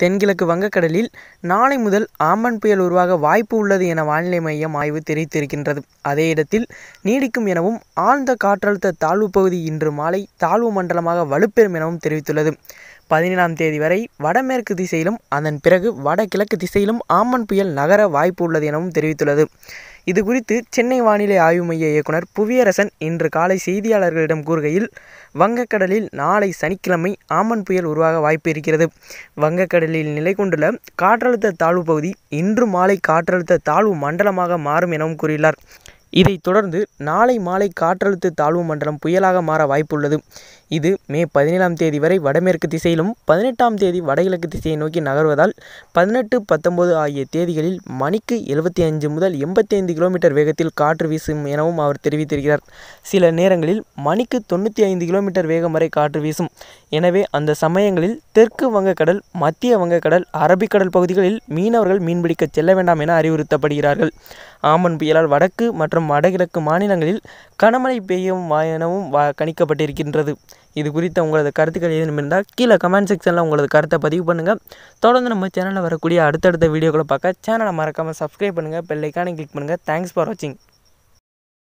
தென்கிழக்கு வங்கக்கடலில் நாளை முதல் ஆம்பன் புயல் உருவாக வாய்ப்பு உள்ளது என வானிலை மையம் ஆய்வு தெரிவித்திருக்கின்றது அதே இடத்தில் நீடிக்கும் எனவும் ஆழ்ந்த காற்றழுத்த தாழ்வு பகுதி இன்று மாலை தாழ்வு மண்டலமாக வலுப்பெறும் எனவும் தெரிவித்துள்ளது பதினேழாம் தேதி வரை வடமேற்கு திசையிலும் அதன் பிறகு வடகிழக்கு திசையிலும் ஆம்பன் புயல் நகர வாய்ப்பு உள்ளது எனவும் தெரிவித்துள்ளது இது குறித்து சென்னை வானிலை ஆய்வு மைய இயக்குனர் புவியரசன் இன்று காலை செய்தியாளர்களிடம் கூறுகையில் வங்கக்கடலில் நாளை சனிக்கிழமை ஆமன் புயல் உருவாக வாய்ப்பு இருக்கிறது வங்கக்கடலில் நிலை கொண்டுள்ள காற்றழுத்த தாழ்வு பகுதி இன்று மாலை காற்றழுத்த தாழ்வு மண்டலமாக மாறும் எனவும் கூறியுள்ளார் இதைத் தொடர்ந்து நாளை மாலை காற்றழுத்த தாழ்வு மண்டலம் புயலாக மாற வாய்ப்புள்ளது இது மே பதினேழாம் தேதி வரை வடமேற்கு திசையிலும் பதினெட்டாம் தேதி வடகிழக்கு திசையை நோக்கி நகர்வதால் பதினெட்டு பத்தொன்பது ஆகிய தேதிகளில் மணிக்கு எழுபத்தி அஞ்சு முதல் ஐந்து கிலோமீட்டர் வேகத்தில் காற்று வீசும் எனவும் அவர் தெரிவித்திருக்கிறார் சில நேரங்களில் மணிக்கு தொண்ணூற்றி ஐந்து கிலோமீட்டர் வேகம் வரை காற்று வீசும் எனவே அந்த சமயங்களில் தெற்கு வங்கக்கடல் மத்திய வங்கக்கடல் அரபிக்கடல் பகுதிகளில் மீனவர்கள் மீன்பிடிக்க செல்ல வேண்டாம் என அறிவுறுத்தப்படுகிறார்கள் ஆமன் புயலால் வடக்கு மற்றும் வடகிழக்கு மாநிலங்களில் கனமழை பெய்யும் எனவும் கணிக்கப்பட்டிருக்கின்றது இது குறித்த உங்களது கருத்துக்கள் எதுவும் இருந்தால் கீழே கமெண்ட் செக்ஷனில் உங்களது கருத்தை பதிவு பண்ணுங்கள் தொடர்ந்து நம்ம சேனலில் வரக்கூடிய அடுத்தடுத்த வீடியோக்களை பார்க்க சேனலை மறக்காமல் சப்ஸ்கிரைப் பண்ணுங்கள் பெல்லைக்கானே கிளிக் பண்ணுங்கள் தேங்க்ஸ் ஃபார் வாட்சிங்